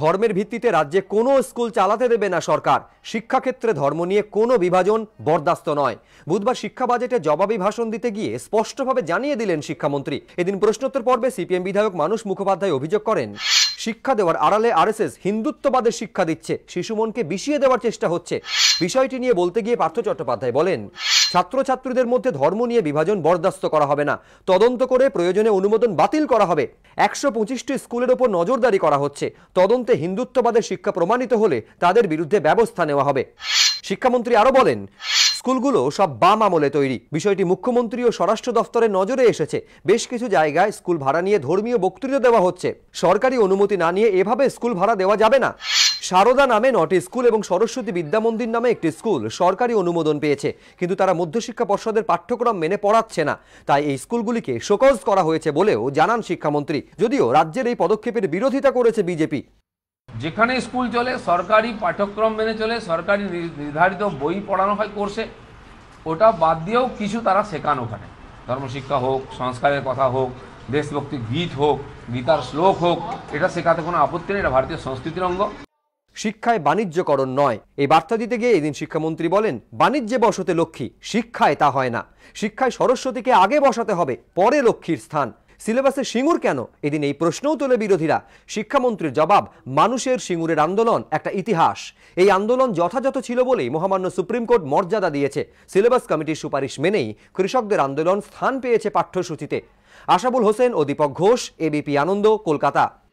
ধর্মের ভিত্তিতে রাজ্যে কোনো স্কুল চালাতে দেবে না সরকার শিক্ষাক্ষেত্রে ধর্ম নিয়ে কোনো বিভাজন বরদাস্ত নয় বুধবার শিক্ষা বাজেটে জবাবি ভাষণ দিতে গিয়ে স্পষ্টভাবে জানিয়ে দিলেন শিক্ষামন্ত্রী এদিন প্রশ্নোত্তর পর্বে সিপিএম বিধায়ক মানুষ মুখোপাধ্যায় অভিযোগ করেন শিক্ষা দেওয়ার আড়ালে আরএসএস হিন্দুত্ববাদের শিক্ষা দিচ্ছে শিশু মনকে বিষিয়ে দেওয়ার চেষ্টা হচ্ছে বিষয়টি নিয়ে বলতে গিয়ে পার্থ চট্টোপাধ্যায় বলেন ছাত্রছাত্রীদের মধ্যে ধর্ম নিয়ে বিভাজন বরদাস্ত করা হবে না তদন্ত করে প্রয়োজনে অনুমোদন বাতিল করা হবে একশো পঁচিশটি স্কুলের ওপর নজরদারি করা হচ্ছে তদন্তে হিন্দুত্ববাদের শিক্ষা প্রমাণিত হলে তাদের বিরুদ্ধে ব্যবস্থা নেওয়া হবে শিক্ষামন্ত্রী আরও বলেন স্কুলগুলো সব বাম আমলে তৈরি বিষয়টি মুখ্যমন্ত্রী ও স্বরাষ্ট্র দফতরের নজরে এসেছে বেশ কিছু জায়গায় স্কুল ভাড়া নিয়ে ধর্মীয় বক্তৃতা দেওয়া হচ্ছে সরকারি অনুমতি না নিয়ে এভাবে স্কুল ভাড়া দেওয়া যাবে না সারদা নামে নটি স্কুল এবং সরস্বতী বিদ্যামন্দির নামে একটি স্কুল সরকারি অনুমোদন পেয়েছে কিন্তু তারা মধ্যশিক্ষা পর্ষদের পাঠ্যক্রম মেনে পড়াচ্ছে না তাই এই স্কুলগুলিকে শোকজ করা হয়েছে বলেও জানান শিক্ষামন্ত্রী যদিও রাজ্যের এই পদক্ষেপের বিরোধিতা করেছে বিজেপি যেখানে স্কুল চলে সরকারি পাঠ্যক্রম মেনে চলে সরকারি নির্ধারিত বই পড়ানো হয় কোর্সে ওটা বাদ দিয়েও কিছু তারা শেখান ওখানে ধর্মশিক্ষা হোক সংস্কারের কথা হোক দেশভক্তি গীত হোক গীতার শ্লোক হোক এটা শেখাতে কোনো আপত্তি নেই এটা ভারতীয় সংস্কৃতির অঙ্গ শিক্ষায় বাণিজ্যকরণ নয় এই বার্তা দিতে গিয়ে এদিন শিক্ষামন্ত্রী বলেন বাণিজ্যে বসতে লক্ষ্মী শিক্ষায় তা হয় না শিক্ষায় সরস্বতীকে আগে বসাতে হবে পরে লক্ষ্মীর স্থান সিলেবাসে সিঙ্গুর কেন এদিন এই প্রশ্নও তোলে বিরোধীরা শিক্ষামন্ত্রীর জবাব মানুষের সিঙ্গুরের আন্দোলন একটা ইতিহাস এই আন্দোলন যথাযথ ছিল বলেই মহামান্য সুপ্রিম কোর্ট মর্যাদা দিয়েছে সিলেবাস কমিটির সুপারিশ মেনেই কৃষকদের আন্দোলন স্থান পেয়েছে পাঠ্যসূচিতে আশাবুল হোসেন ও দীপক ঘোষ এবিপি আনন্দ কলকাতা